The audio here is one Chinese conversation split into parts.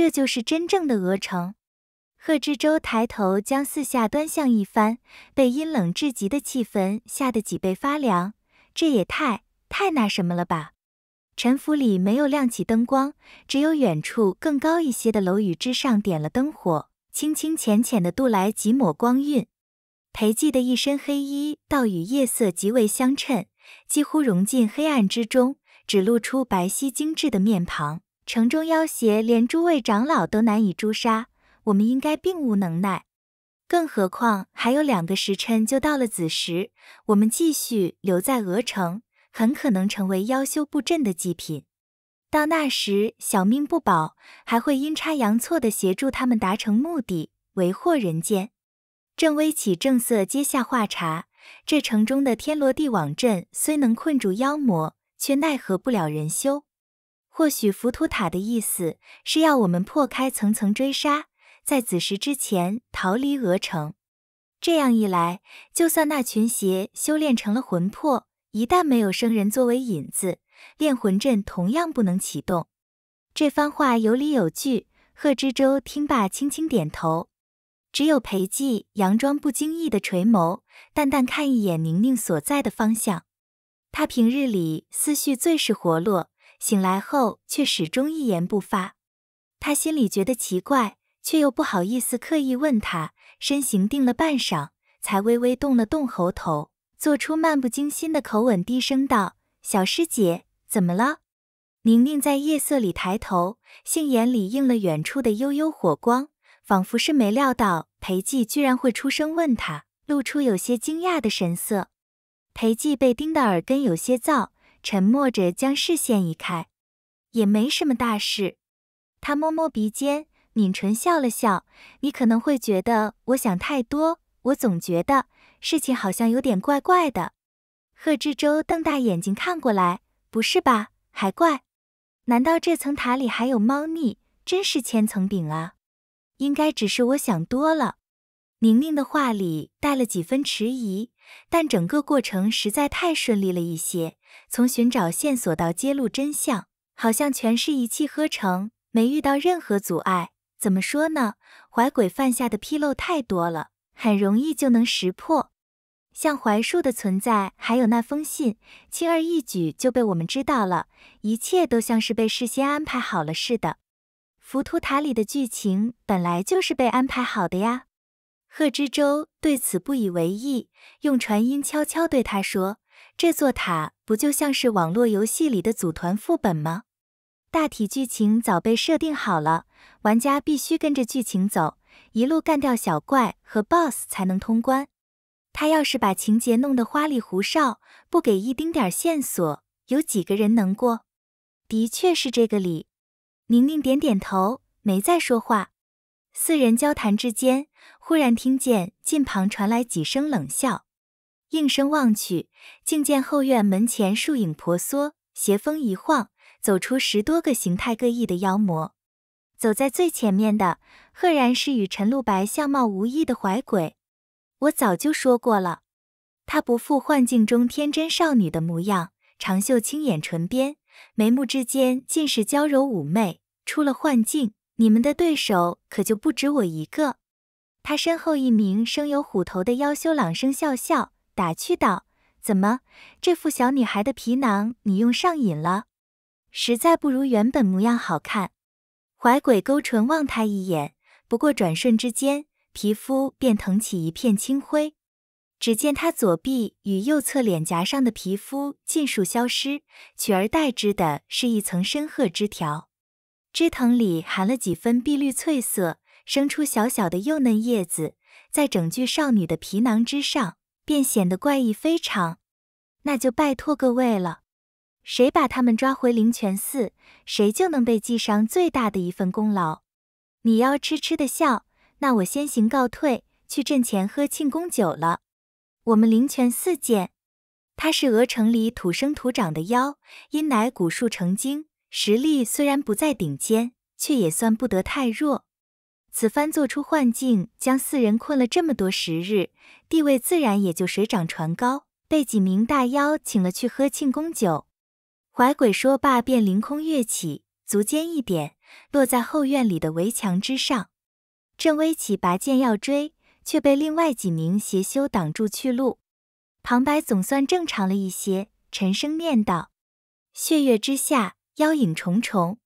这就是真正的鹅城。贺知州抬头将四下端详一番，被阴冷至极的气氛吓得脊背发凉。这也太太那什么了吧？陈府里没有亮起灯光，只有远处更高一些的楼宇之上点了灯火，清清浅浅的渡来几抹光晕。裴寂的一身黑衣倒与夜色极为相衬，几乎融进黑暗之中，只露出白皙精致的面庞。城中妖邪，连诸位长老都难以诛杀，我们应该并无能耐。更何况还有两个时辰就到了子时，我们继续留在鹅城，很可能成为妖修布阵的祭品。到那时，小命不保，还会阴差阳错地协助他们达成目的，为祸人间。郑微起正色接下话茬：这城中的天罗地网阵虽能困住妖魔，却奈何不了人修。或许浮屠塔的意思是要我们破开层层追杀，在子时之前逃离鹅城。这样一来，就算那群邪修炼成了魂魄，一旦没有生人作为引子，炼魂阵同样不能启动。这番话有理有据，贺知州听罢轻轻点头。只有裴寂佯装不经意的垂眸，淡淡看一眼宁宁所在的方向。他平日里思绪最是活络。醒来后却始终一言不发，他心里觉得奇怪，却又不好意思刻意问他，身形定了半晌，才微微动了动喉头，做出漫不经心的口吻，低声道：“小师姐，怎么了？”宁宁在夜色里抬头，杏眼里映了远处的悠悠火光，仿佛是没料到裴寂居然会出声问他，露出有些惊讶的神色。裴寂被盯得耳根有些燥。沉默着将视线移开，也没什么大事。他摸摸鼻尖，抿唇笑了笑。你可能会觉得我想太多，我总觉得事情好像有点怪怪的。贺知州瞪大眼睛看过来：“不是吧？还怪？难道这层塔里还有猫腻？真是千层饼啊！”应该只是我想多了。宁宁的话里带了几分迟疑，但整个过程实在太顺利了一些。从寻找线索到揭露真相，好像全是一气呵成，没遇到任何阻碍。怎么说呢？槐鬼犯下的纰漏太多了，很容易就能识破。像槐树的存在，还有那封信，轻而易举就被我们知道了。一切都像是被事先安排好了似的。浮屠塔里的剧情本来就是被安排好的呀。贺知州对此不以为意，用传音悄悄对他说：“这座塔。”不就像是网络游戏里的组团副本吗？大体剧情早被设定好了，玩家必须跟着剧情走，一路干掉小怪和 boss 才能通关。他要是把情节弄得花里胡哨，不给一丁点线索，有几个人能过？的确是这个理。宁宁点点头，没再说话。四人交谈之间，忽然听见近旁传来几声冷笑。应声望去，竟见后院门前树影婆娑，斜风一晃，走出十多个形态各异的妖魔。走在最前面的，赫然是与陈露白相貌无异的怀鬼。我早就说过了，他不负幻境中天真少女的模样，长袖轻掩唇边，眉目之间尽是娇柔妩媚。出了幻境，你们的对手可就不止我一个。他身后一名生有虎头的妖修朗声笑笑。打趣道：“怎么，这副小女孩的皮囊你用上瘾了？实在不如原本模样好看。”怀鬼勾唇望他一眼，不过转瞬之间，皮肤便腾起一片青灰。只见他左臂与右侧脸颊上的皮肤尽数消失，取而代之的是一层深褐枝条，枝藤里含了几分碧绿翠色，生出小小的幼嫩叶子，在整具少女的皮囊之上。便显得怪异非常，那就拜托各位了。谁把他们抓回灵泉寺，谁就能被记上最大的一份功劳。你妖痴痴的笑，那我先行告退，去阵前喝庆功酒了。我们灵泉寺见。他是鹅城里土生土长的妖，因乃古树成精，实力虽然不在顶尖，却也算不得太弱。此番做出幻境，将四人困了这么多时日，地位自然也就水涨船高，被几名大妖请了去喝庆功酒。怀鬼说罢，便凌空跃起，足尖一点，落在后院里的围墙之上。正微起拔剑要追，却被另外几名邪修挡住去路。旁白总算正常了一些，沉声念道：“血月之下，妖影重重，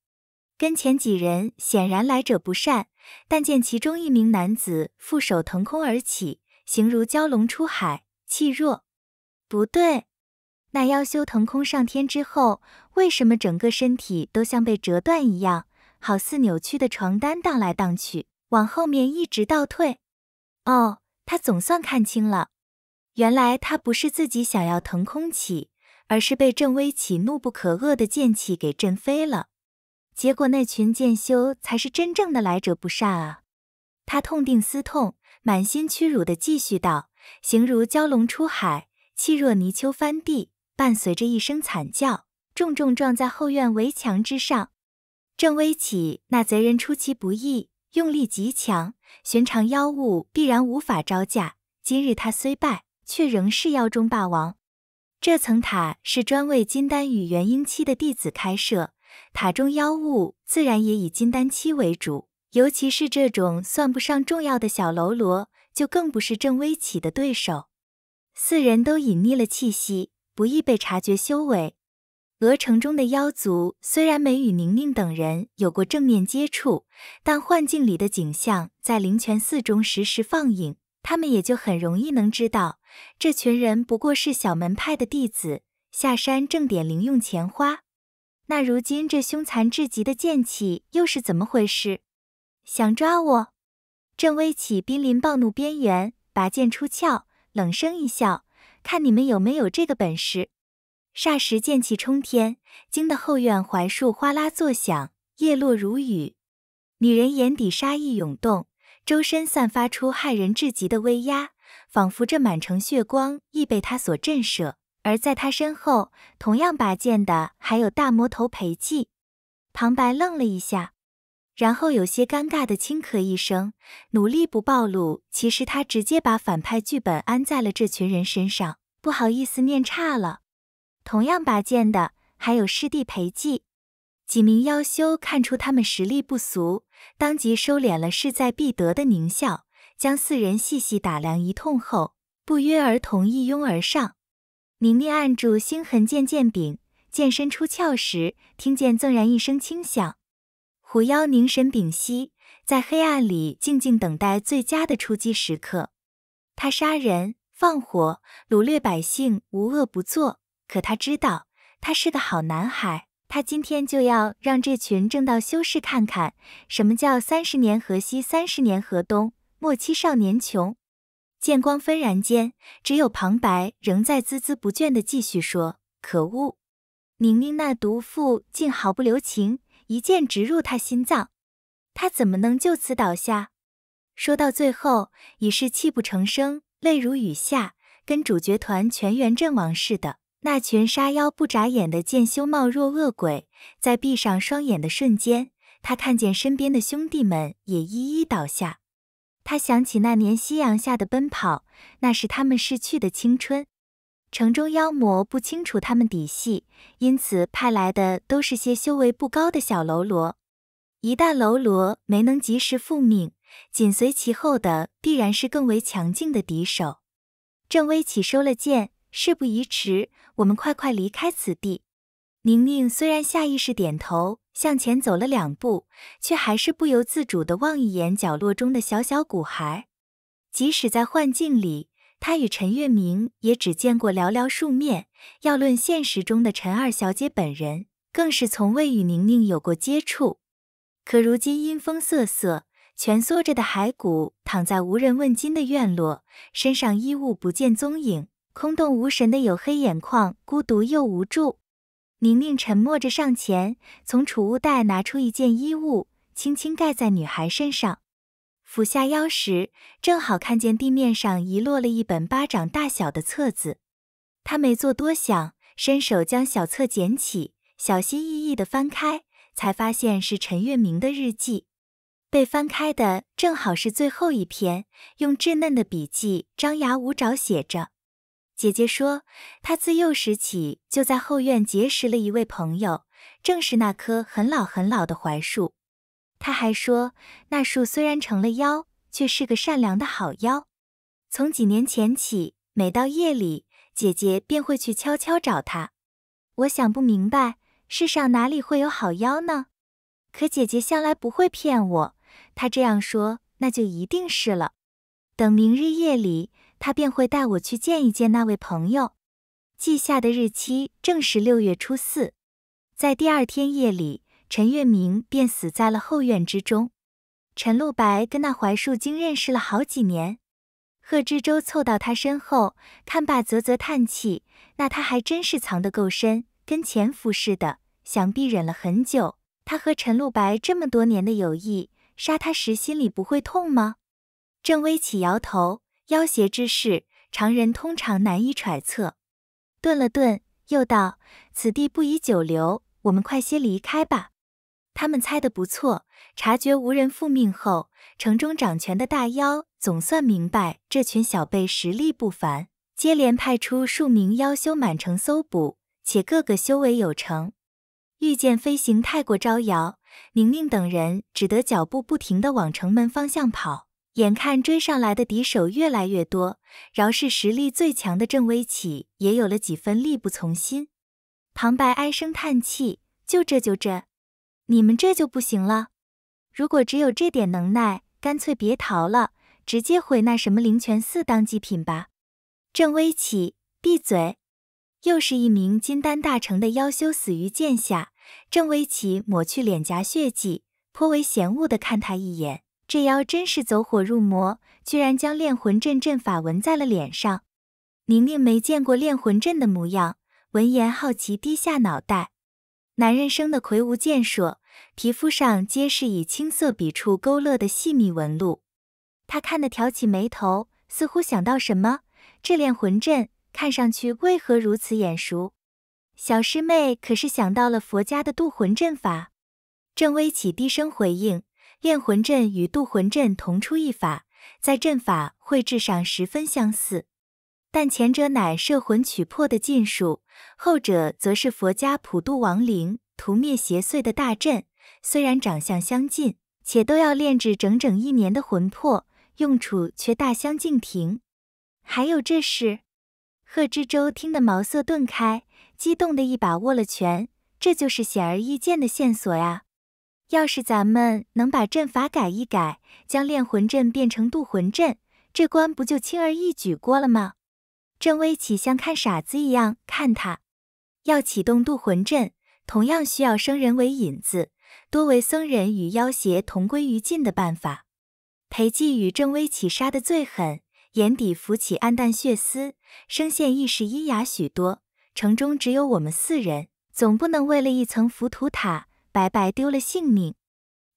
跟前几人显然来者不善。”但见其中一名男子负手腾空而起，形如蛟龙出海，气弱。不对，那妖修腾空上天之后，为什么整个身体都像被折断一样，好似扭曲的床单荡来荡去，往后面一直倒退？哦，他总算看清了，原来他不是自己想要腾空起，而是被郑威起怒不可遏的剑气给震飞了。结果那群剑修才是真正的来者不善啊！他痛定思痛，满心屈辱地继续道：“形如蛟龙出海，气若泥鳅翻地。”伴随着一声惨叫，重重撞在后院围墙之上。正危起，那贼人出其不意，用力极强，寻常妖物必然无法招架。今日他虽败，却仍是妖中霸王。这层塔是专为金丹与元婴期的弟子开设。塔中妖物自然也以金丹期为主，尤其是这种算不上重要的小喽啰，就更不是郑微起的对手。四人都隐匿了气息，不易被察觉修为。鹅城中的妖族虽然没与宁宁等人有过正面接触，但幻境里的景象在灵泉寺中时时放映，他们也就很容易能知道，这群人不过是小门派的弟子，下山挣点零用钱花。那如今这凶残至极的剑气又是怎么回事？想抓我？郑微起濒临暴怒边缘，拔剑出鞘，冷声一笑：“看你们有没有这个本事！”霎时剑气冲天，惊得后院槐树哗啦作响，叶落如雨。女人眼底杀意涌动，周身散发出骇人至极的威压，仿佛这满城血光亦被他所震慑。而在他身后，同样拔剑的还有大魔头裴寂。旁白愣了一下，然后有些尴尬的轻咳一声，努力不暴露。其实他直接把反派剧本安在了这群人身上，不好意思念差了。同样拔剑的还有师弟裴寂。几名妖修看出他们实力不俗，当即收敛了势在必得的狞笑，将四人细细打量一通后，不约而同一拥而上。宁宁按住星痕剑剑柄，剑身出鞘时，听见“纵然”一声轻响。狐妖凝神屏息，在黑暗里静静等待最佳的出击时刻。他杀人、放火、掳掠百姓，无恶不作。可他知道，他是个好男孩。他今天就要让这群正道修士看看，什么叫三十年河西，三十年河东，莫欺少年穷。剑光纷然间，只有旁白仍在孜孜不倦地继续说：“可恶，宁宁那毒妇竟毫不留情，一剑直入他心脏，他怎么能就此倒下？”说到最后，已是泣不成声，泪如雨下，跟主角团全员阵亡似的。那群杀妖不眨眼的剑修貌若恶鬼，在闭上双眼的瞬间，他看见身边的兄弟们也一一倒下。他想起那年夕阳下的奔跑，那是他们逝去的青春。城中妖魔不清楚他们底细，因此派来的都是些修为不高的小喽啰。一旦喽啰没能及时复命，紧随其后的必然是更为强劲的敌手。郑微启收了剑，事不宜迟，我们快快离开此地。宁宁虽然下意识点头。向前走了两步，却还是不由自主地望一眼角落中的小小骨骸。即使在幻境里，他与陈月明也只见过寥寥数面；要论现实中的陈二小姐本人，更是从未与宁宁有过接触。可如今阴风瑟瑟，蜷缩着的骸骨躺在无人问津的院落，身上衣物不见踪影，空洞无神的有黑眼眶，孤独又无助。宁宁沉默着上前，从储物袋拿出一件衣物，轻轻盖在女孩身上。俯下腰时，正好看见地面上遗落了一本巴掌大小的册子。他没做多想，伸手将小册捡起，小心翼翼地翻开，才发现是陈月明的日记。被翻开的正好是最后一篇，用稚嫩的笔迹张牙舞爪写着。姐姐说，她自幼时起就在后院结识了一位朋友，正是那棵很老很老的槐树。她还说，那树虽然成了妖，却是个善良的好妖。从几年前起，每到夜里，姐姐便会去悄悄找它。我想不明白，世上哪里会有好妖呢？可姐姐向来不会骗我，她这样说，那就一定是了。等明日夜里。他便会带我去见一见那位朋友。记下的日期正是六月初四，在第二天夜里，陈月明便死在了后院之中。陈露白跟那槐树精认识了好几年。贺知州凑到他身后，看罢啧啧叹气：“那他还真是藏得够深，跟潜伏似的，想必忍了很久。他和陈露白这么多年的友谊，杀他时心里不会痛吗？”郑微起摇头。妖邪之事，常人通常难以揣测。顿了顿，又道：“此地不宜久留，我们快些离开吧。”他们猜得不错，察觉无人复命后，城中掌权的大妖总算明白这群小辈实力不凡，接连派出数名妖修满城搜捕，且个个修为有成。御剑飞行太过招摇，宁宁等人只得脚步不停地往城门方向跑。眼看追上来的敌手越来越多，饶是实力最强的郑微启也有了几分力不从心。旁白唉声叹气：“就这就这，你们这就不行了。如果只有这点能耐，干脆别逃了，直接回那什么灵泉寺当祭品吧。”郑微启闭嘴。又是一名金丹大成的妖修死于剑下。郑微启抹去脸颊血迹，颇为嫌恶地看他一眼。这妖真是走火入魔，居然将炼魂阵阵法纹在了脸上。宁宁没见过炼魂阵的模样，闻言好奇低下脑袋。男人生的魁梧健硕，皮肤上皆是以青色笔触勾勒的细密纹路。他看得挑起眉头，似乎想到什么。这炼魂阵看上去为何如此眼熟？小师妹可是想到了佛家的渡魂阵法。郑微启低声回应。炼魂阵与渡魂阵同出一法，在阵法绘制上十分相似，但前者乃摄魂取魄的禁术，后者则是佛家普渡亡灵、屠灭邪祟的大阵。虽然长相相近，且都要炼制整整一年的魂魄，用处却大相径庭。还有这事，贺知州听得茅塞顿开，激动地一把握了拳，这就是显而易见的线索呀！要是咱们能把阵法改一改，将炼魂阵变成渡魂阵，这关不就轻而易举过了吗？郑微起像看傻子一样看他。要启动渡魂阵，同样需要生人为引子，多为僧人与妖邪同归于尽的办法。裴寂与郑微起杀得最狠，眼底浮起暗淡血丝，声线亦是阴哑许多。城中只有我们四人，总不能为了一层浮屠塔。白白丢了性命。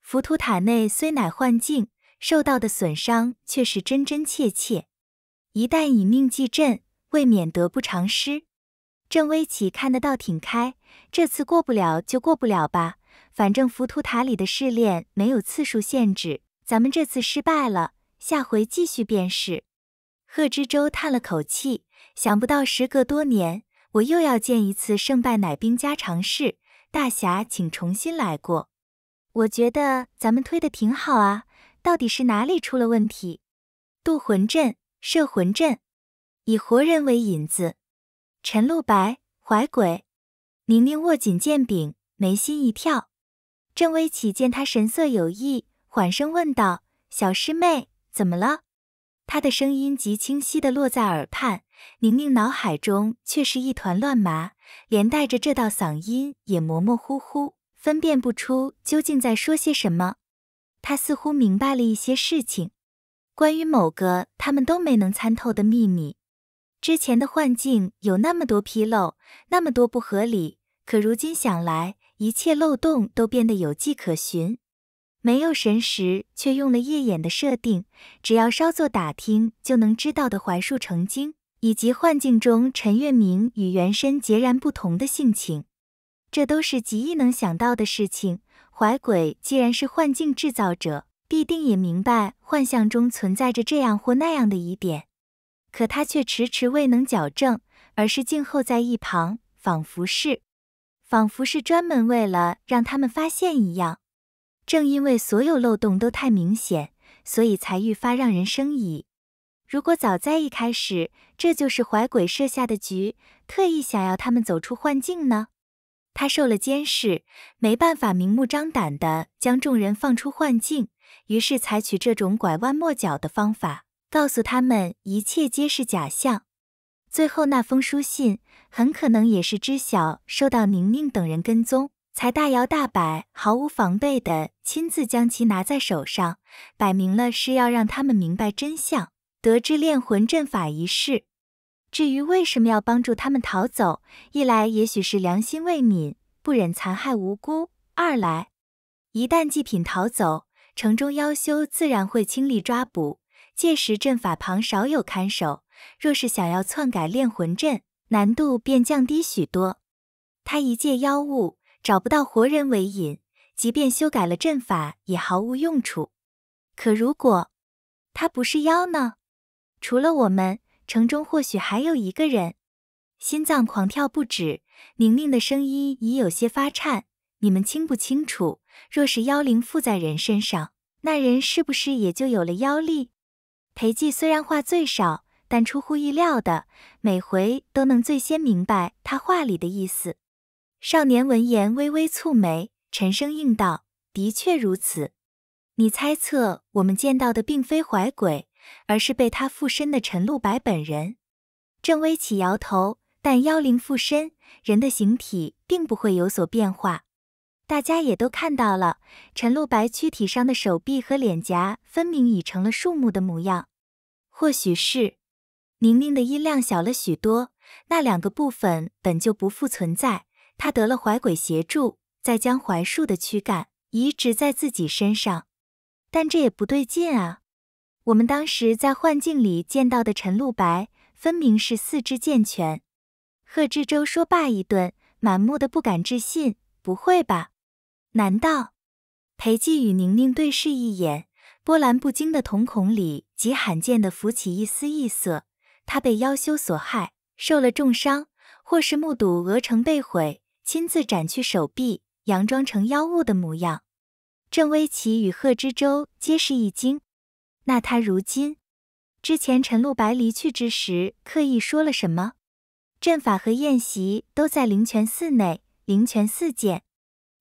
浮屠塔内虽乃幻境，受到的损伤却是真真切切。一旦以命祭阵，未免得不偿失。郑微启看得到挺开，这次过不了就过不了吧，反正浮屠塔里的试炼没有次数限制，咱们这次失败了，下回继续便是。贺知州叹了口气，想不到时隔多年，我又要见一次胜败乃兵家常事。大侠，请重新来过。我觉得咱们推的挺好啊，到底是哪里出了问题？渡魂阵、摄魂阵，以活人为引子。陈露白怀鬼，宁宁握紧剑柄，眉心一跳。郑微起见他神色有异，缓声问道：“小师妹，怎么了？”他的声音极清晰地落在耳畔，宁宁脑海中却是一团乱麻，连带着这道嗓音也模模糊糊，分辨不出究竟在说些什么。他似乎明白了一些事情，关于某个他们都没能参透的秘密。之前的幻境有那么多纰漏，那么多不合理，可如今想来，一切漏洞都变得有迹可循。没有神识，却用了夜眼的设定，只要稍作打听就能知道的槐树成精，以及幻境中陈月明与原身截然不同的性情，这都是极易能想到的事情。槐鬼既然是幻境制造者，必定也明白幻象中存在着这样或那样的疑点，可他却迟迟未能矫正，而是静候在一旁，仿佛是，仿佛是专门为了让他们发现一样。正因为所有漏洞都太明显，所以才愈发让人生疑。如果早在一开始，这就是怀鬼设下的局，特意想要他们走出幻境呢？他受了监视，没办法明目张胆地将众人放出幻境，于是采取这种拐弯抹角的方法，告诉他们一切皆是假象。最后那封书信，很可能也是知晓受到宁宁等人跟踪。才大摇大摆、毫无防备地亲自将其拿在手上，摆明了是要让他们明白真相，得知炼魂阵法一事。至于为什么要帮助他们逃走，一来也许是良心未泯，不忍残害无辜；二来，一旦祭品逃走，城中妖修自然会倾力抓捕，届时阵法旁少有看守，若是想要篡改炼魂阵，难度便降低许多。他一介妖物。找不到活人为引，即便修改了阵法也毫无用处。可如果他不是妖呢？除了我们，城中或许还有一个人。心脏狂跳不止，宁宁的声音已有些发颤。你们清不清楚？若是妖灵附在人身上，那人是不是也就有了妖力？裴寂虽然话最少，但出乎意料的，每回都能最先明白他话里的意思。少年闻言微微蹙眉，沉声应道：“的确如此。你猜测我们见到的并非怀鬼，而是被他附身的陈露白本人。”郑微起摇头，但妖灵附身人的形体并不会有所变化。大家也都看到了，陈露白躯体上的手臂和脸颊分明已成了树木的模样。或许是宁宁的音量小了许多，那两个部分本就不复存在。他得了槐鬼协助，再将槐树的躯干移植在自己身上，但这也不对劲啊！我们当时在幻境里见到的陈露白，分明是四肢健全。贺知州说罢一顿，满目的不敢置信：“不会吧？难道？”裴寂与宁宁对视一眼，波澜不惊的瞳孔里极罕见的浮起一丝异色。他被妖修所害，受了重伤，或是目睹鹅城被毁。亲自斩去手臂，佯装成妖物的模样。郑微奇与贺知州皆是一惊。那他如今之前陈露白离去之时，刻意说了什么？阵法和宴席都在灵泉寺内。灵泉寺见。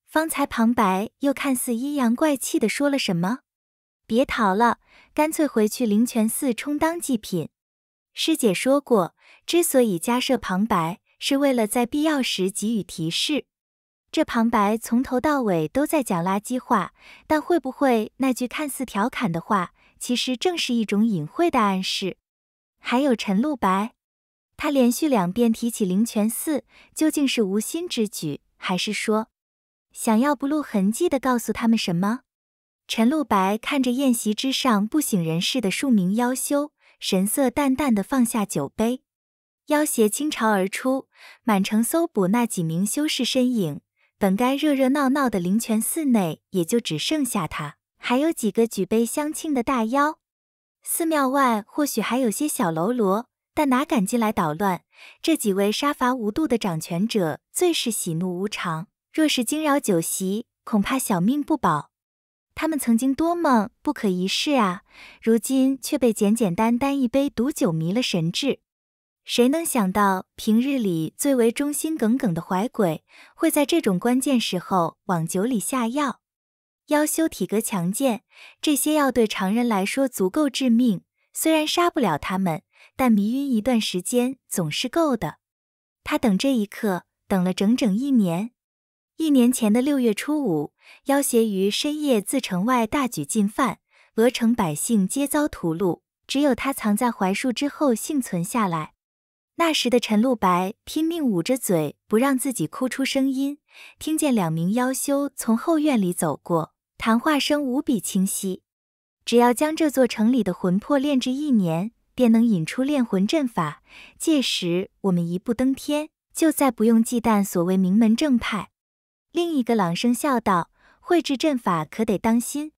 方才旁白又看似阴阳怪气的说了什么？别逃了，干脆回去灵泉寺充当祭品。师姐说过，之所以加设旁白。是为了在必要时给予提示。这旁白从头到尾都在讲垃圾话，但会不会那句看似调侃的话，其实正是一种隐晦的暗示？还有陈露白，他连续两遍提起灵泉寺，究竟是无心之举，还是说想要不露痕迹地告诉他们什么？陈露白看着宴席之上不省人事的数名妖修，神色淡淡的放下酒杯。妖邪倾巢而出，满城搜捕那几名修士身影。本该热热闹闹的灵泉寺内，也就只剩下他，还有几个举杯相庆的大妖。寺庙外或许还有些小喽啰，但哪敢进来捣乱？这几位杀伐无度的掌权者最是喜怒无常，若是惊扰酒席，恐怕小命不保。他们曾经多么不可一世啊，如今却被简简单单一杯毒酒迷了神智。谁能想到，平日里最为忠心耿耿的怀鬼，会在这种关键时候往酒里下药？妖修体格强健，这些药对常人来说足够致命。虽然杀不了他们，但迷晕一段时间总是够的。他等这一刻，等了整整一年。一年前的六月初五，妖邪于深夜自城外大举进犯，鹅城百姓皆遭屠戮，只有他藏在槐树之后幸存下来。那时的陈露白拼命捂着嘴，不让自己哭出声音。听见两名妖修从后院里走过，谈话声无比清晰。只要将这座城里的魂魄炼制一年，便能引出炼魂阵法。届时我们一步登天，就再不用忌惮所谓名门正派。另一个朗声笑道：“绘制阵法可得当心，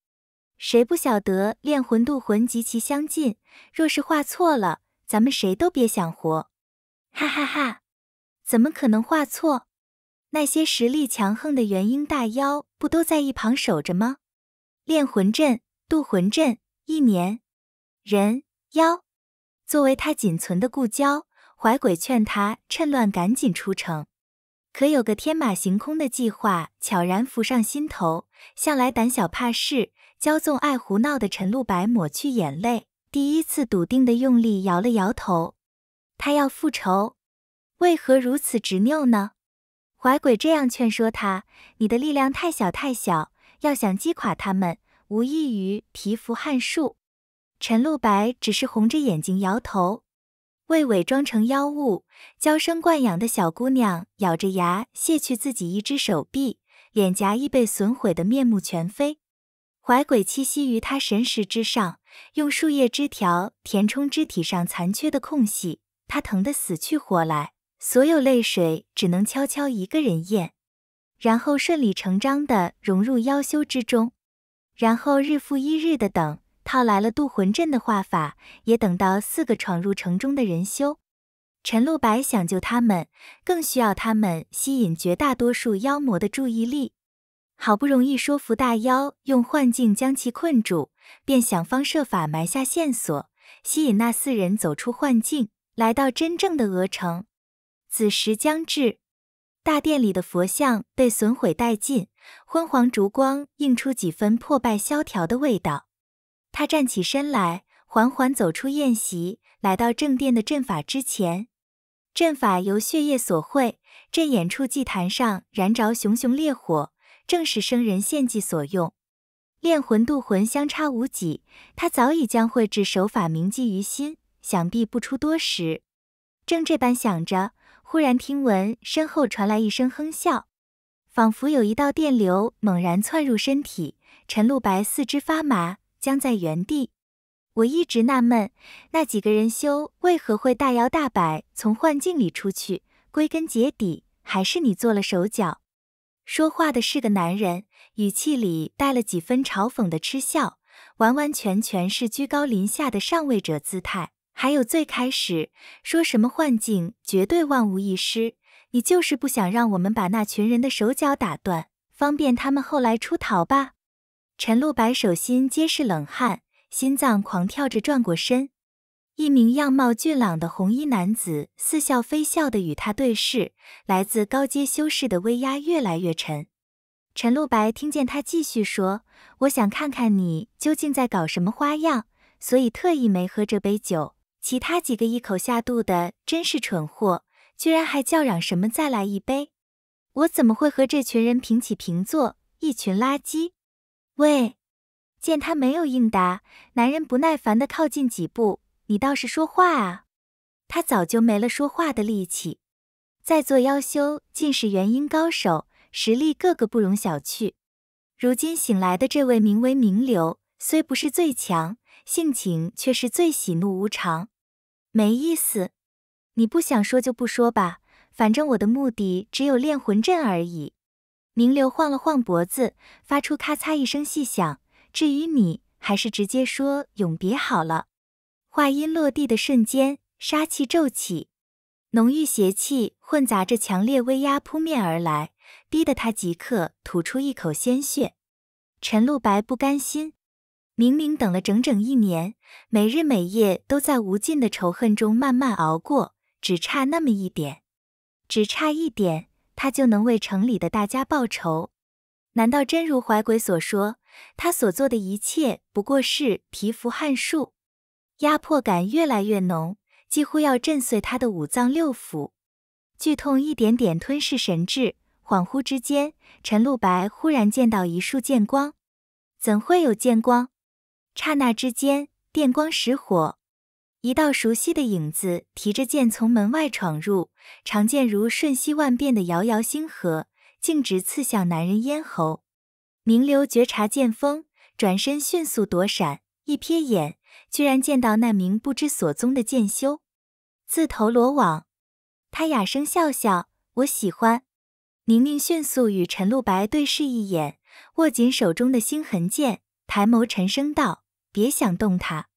谁不晓得炼魂渡魂极其相近，若是画错了，咱们谁都别想活。”哈哈哈，怎么可能画错？那些实力强横的元婴大妖不都在一旁守着吗？炼魂阵、渡魂阵，一年人妖作为他仅存的故交，怀鬼劝他趁乱赶紧出城。可有个天马行空的计划悄然浮上心头。向来胆小怕事、骄纵爱胡闹的陈露白抹去眼泪，第一次笃定地用力摇了摇头。他要复仇，为何如此执拗呢？怀鬼这样劝说他：“你的力量太小，太小，要想击垮他们，无异于蚍蜉撼树。”陈露白只是红着眼睛摇头。为伪装成妖物，娇生惯养的小姑娘咬着牙卸去自己一只手臂，脸颊亦被损毁的面目全非。怀鬼栖息于他神识之上，用树叶枝条填充肢体上残缺的空隙。他疼得死去活来，所有泪水只能悄悄一个人咽，然后顺理成章地融入妖修之中，然后日复一日地等，套来了渡魂阵的画法，也等到四个闯入城中的人修。陈露白想救他们，更需要他们吸引绝大多数妖魔的注意力。好不容易说服大妖用幻境将其困住，便想方设法埋下线索，吸引那四人走出幻境。来到真正的鹅城，子时将至，大殿里的佛像被损毁殆尽，昏黄烛光映出几分破败萧条的味道。他站起身来，缓缓走出宴席，来到正殿的阵法之前。阵法由血液所绘，阵眼处祭坛上燃着熊熊烈火，正是生人献祭所用。炼魂渡魂相差无几，他早已将绘制手法铭记于心。想必不出多时。正这般想着，忽然听闻身后传来一声哼笑，仿佛有一道电流猛然窜入身体，陈露白四肢发麻，僵在原地。我一直纳闷，那几个人修为何会大摇大摆从幻境里出去？归根结底，还是你做了手脚。说话的是个男人，语气里带了几分嘲讽的嗤笑，完完全全是居高临下的上位者姿态。还有最开始说什么幻境绝对万无一失，你就是不想让我们把那群人的手脚打断，方便他们后来出逃吧？陈露白手心皆是冷汗，心脏狂跳着转过身，一名样貌俊朗的红衣男子似笑非笑地与他对视，来自高阶修士的威压越来越沉。陈露白听见他继续说：“我想看看你究竟在搞什么花样，所以特意没喝这杯酒。”其他几个一口下肚的真是蠢货，居然还叫嚷什么再来一杯！我怎么会和这群人平起平坐？一群垃圾！喂！见他没有应答，男人不耐烦地靠近几步：“你倒是说话啊！”他早就没了说话的力气。在座妖修尽是元婴高手，实力个个不容小觑。如今醒来的这位名为名流，虽不是最强，性情却是最喜怒无常。没意思，你不想说就不说吧，反正我的目的只有练魂阵而已。明流晃了晃脖子，发出咔嚓一声细响。至于你，还是直接说永别好了。话音落地的瞬间，杀气骤起，浓郁邪气混杂着强烈威压扑面而来，逼得他即刻吐出一口鲜血。陈露白不甘心。明明等了整整一年，每日每夜都在无尽的仇恨中慢慢熬过，只差那么一点，只差一点，他就能为城里的大家报仇。难道真如怀鬼所说，他所做的一切不过是蚍蜉撼树？压迫感越来越浓，几乎要震碎他的五脏六腑，剧痛一点点吞噬神智。恍惚之间，陈露白忽然见到一束剑光，怎会有剑光？刹那之间，电光石火，一道熟悉的影子提着剑从门外闯入，长剑如瞬息万变的遥遥星河，径直刺向男人咽喉。明流觉察剑锋，转身迅速躲闪，一瞥眼，居然见到那名不知所踪的剑修自投罗网。他哑声笑笑，我喜欢。宁宁迅速与陈露白对视一眼，握紧手中的星痕剑，抬眸沉声道。别想动他，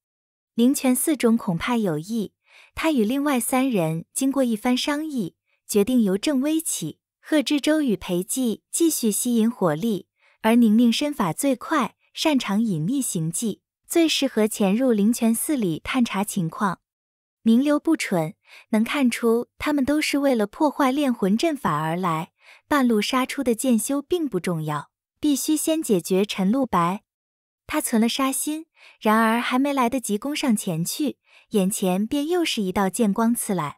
灵泉寺中恐怕有异。他与另外三人经过一番商议，决定由郑微起、贺知州与裴寂继续吸引火力，而宁宁身法最快，擅长隐秘行迹，最适合潜入灵泉寺里探查情况。名流不蠢，能看出他们都是为了破坏炼魂阵法而来。半路杀出的剑修并不重要，必须先解决陈露白，他存了杀心。然而还没来得及攻上前去，眼前便又是一道剑光刺来。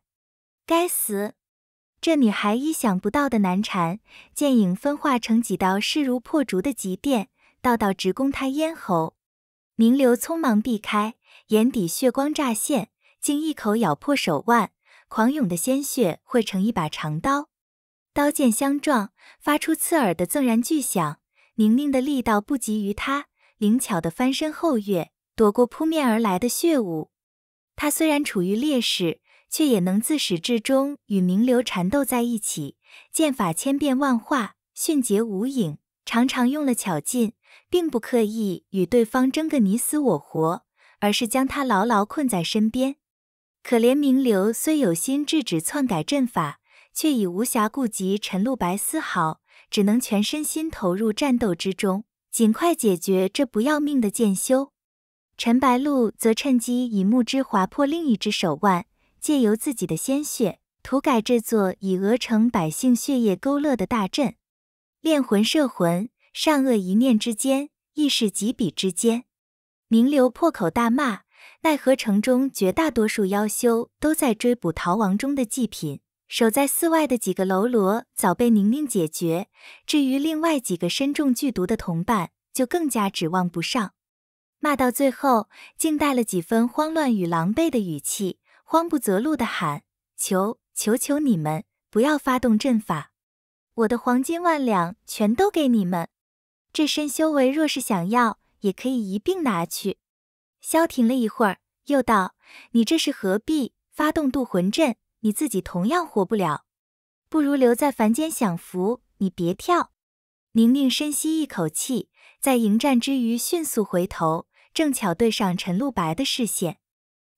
该死！这女孩意想不到的难缠，剑影分化成几道势如破竹的疾电，道道直攻她咽喉。明流匆忙避开，眼底血光乍现，竟一口咬破手腕，狂涌的鲜血汇成一把长刀。刀剑相撞，发出刺耳的锃然巨响。宁宁的力道不及于他。灵巧的翻身后跃，躲过扑面而来的血雾。他虽然处于劣势，却也能自始至终与名流缠斗在一起。剑法千变万化，迅捷无影，常常用了巧劲，并不刻意与对方争个你死我活，而是将他牢牢困在身边。可怜名流虽有心制止篡改阵法，却已无暇顾及陈露白丝毫，只能全身心投入战斗之中。尽快解决这不要命的剑修，陈白露则趁机以木枝划破另一只手腕，借由自己的鲜血涂改这座以鹅城百姓血液勾勒的大阵。炼魂摄魂，善恶一念之间，亦是几笔之间。名流破口大骂，奈何城中绝大多数妖修都在追捕逃亡中的祭品。守在寺外的几个喽啰早被宁宁解决，至于另外几个身中剧毒的同伴，就更加指望不上。骂到最后，竟带了几分慌乱与狼狈的语气，慌不择路的喊：“求求求你们，不要发动阵法！我的黄金万两全都给你们，这身修为若是想要，也可以一并拿去。”消停了一会儿，又道：“你这是何必发动渡魂阵？”你自己同样活不了，不如留在凡间享福。你别跳！宁宁深吸一口气，在迎战之余迅速回头，正巧对上陈露白的视线。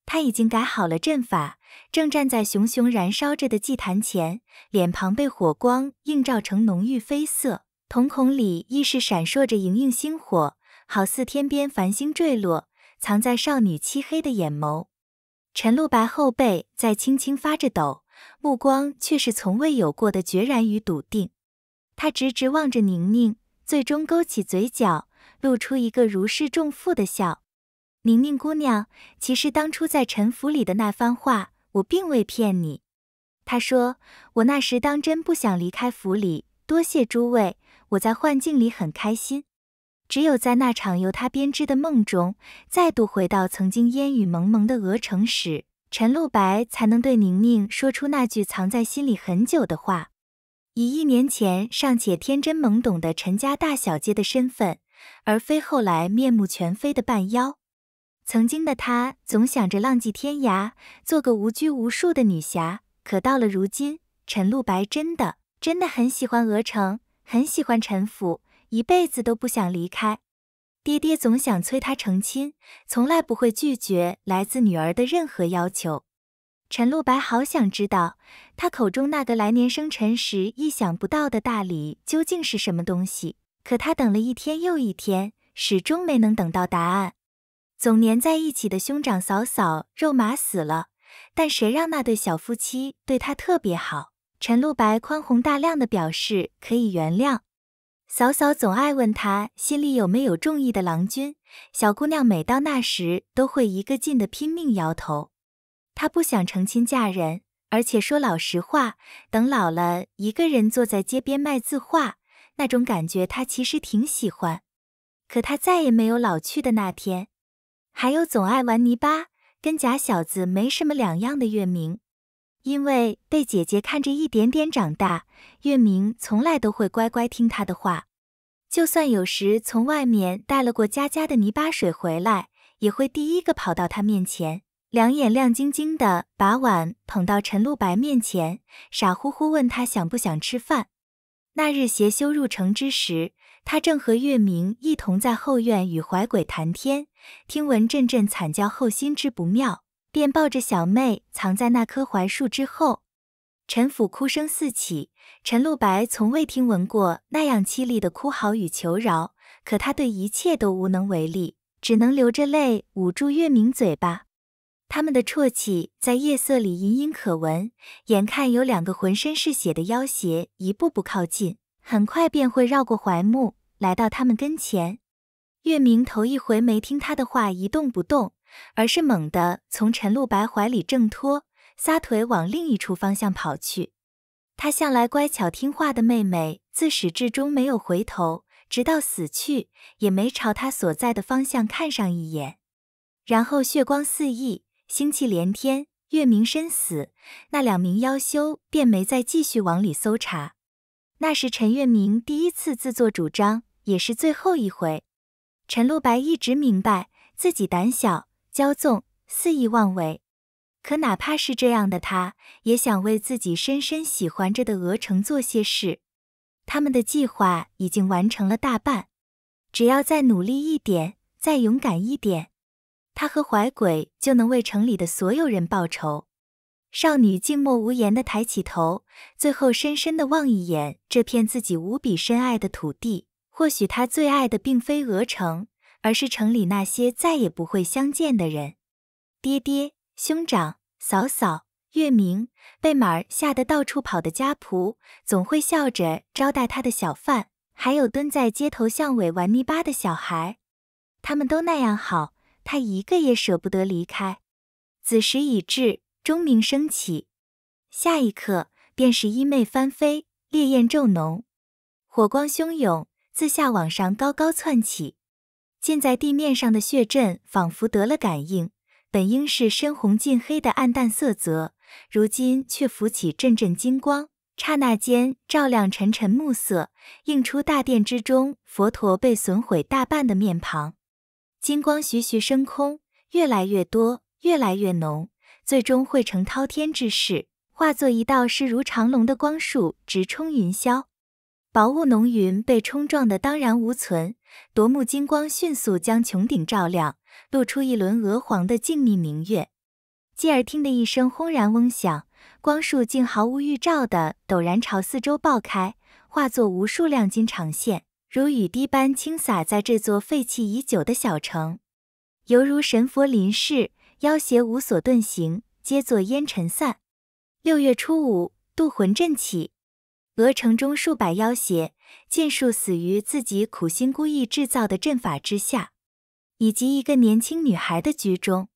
他已经改好了阵法，正站在熊熊燃烧着的祭坛前，脸庞被火光映照成浓郁绯色，瞳孔里亦是闪烁着莹莹星火，好似天边繁星坠落，藏在少女漆黑的眼眸。陈露白后背在轻轻发着抖，目光却是从未有过的决然与笃定。他直直望着宁宁，最终勾起嘴角，露出一个如释重负的笑。宁宁姑娘，其实当初在陈府里的那番话，我并未骗你。他说，我那时当真不想离开府里。多谢诸位，我在幻境里很开心。只有在那场由他编织的梦中，再度回到曾经烟雨蒙蒙的鹅城时，陈露白才能对宁宁说出那句藏在心里很久的话。以一年前尚且天真懵懂的陈家大小姐的身份，而非后来面目全非的半妖。曾经的她总想着浪迹天涯，做个无拘无束的女侠。可到了如今，陈露白真的真的很喜欢鹅城，很喜欢陈府。一辈子都不想离开，爹爹总想催他成亲，从来不会拒绝来自女儿的任何要求。陈露白好想知道他口中那个来年生辰时意想不到的大礼究竟是什么东西，可他等了一天又一天，始终没能等到答案。总黏在一起的兄长嫂嫂肉麻死了，但谁让那对小夫妻对他特别好？陈露白宽宏大量的表示可以原谅。嫂嫂总爱问她心里有没有中意的郎君，小姑娘每到那时都会一个劲地拼命摇头。她不想成亲嫁人，而且说老实话，等老了一个人坐在街边卖字画，那种感觉她其实挺喜欢。可她再也没有老去的那天。还有总爱玩泥巴，跟假小子没什么两样的月明。因为被姐姐看着一点点长大，月明从来都会乖乖听她的话，就算有时从外面带了过家家的泥巴水回来，也会第一个跑到她面前，两眼亮晶晶的把碗捧到陈露白面前，傻乎乎问他想不想吃饭。那日邪修入城之时，他正和月明一同在后院与怀鬼谈天，听闻阵阵惨叫后，心知不妙。便抱着小妹藏在那棵槐树之后，陈府哭声四起。陈露白从未听闻过那样凄厉的哭嚎与求饶，可他对一切都无能为力，只能流着泪捂住月明嘴巴。他们的啜泣在夜色里隐隐可闻，眼看有两个浑身是血的妖邪一步步靠近，很快便会绕过槐木来到他们跟前。月明头一回没听他的话，一动不动。而是猛地从陈露白怀里挣脱，撒腿往另一处方向跑去。他向来乖巧听话的妹妹，自始至终没有回头，直到死去也没朝他所在的方向看上一眼。然后血光四溢，腥气连天，月明身死。那两名妖修便没再继续往里搜查。那是陈月明第一次自作主张，也是最后一回。陈露白一直明白自己胆小。骄纵、肆意妄为，可哪怕是这样的他，也想为自己深深喜欢着的鹅城做些事。他们的计划已经完成了大半，只要再努力一点，再勇敢一点，他和怀鬼就能为城里的所有人报仇。少女静默无言地抬起头，最后深深地望一眼这片自己无比深爱的土地。或许她最爱的，并非鹅城。而是城里那些再也不会相见的人，爹爹、兄长、嫂嫂、月明，被马儿吓得到处跑的家仆，总会笑着招待他的小贩，还有蹲在街头巷尾玩泥巴的小孩，他们都那样好，他一个也舍不得离开。子时已至，钟鸣声起，下一刻便是衣袂翻飞，烈焰骤浓，火光汹涌，自下往上高高窜起。浸在地面上的血阵仿佛得了感应，本应是深红近黑的暗淡色泽，如今却浮起阵阵金光，刹那间照亮沉沉暮色，映出大殿之中佛陀被损毁大半的面庞。金光徐徐升空，越来越多，越来越浓，最终汇成滔天之势，化作一道势如长龙的光束直冲云霄，薄雾浓云被冲撞的荡然无存。夺目金光迅速将穹顶照亮，露出一轮鹅黄的静谧明月。继而听得一声轰然嗡响，光束竟毫无预兆地陡然朝四周爆开，化作无数亮金长线，如雨滴般倾洒在这座废弃已久的小城，犹如神佛临世，妖邪无所遁形，皆作烟尘散。六月初五，渡魂阵起。鹅城中数百妖邪，尽数死于自己苦心孤诣制造的阵法之下，以及一个年轻女孩的居中。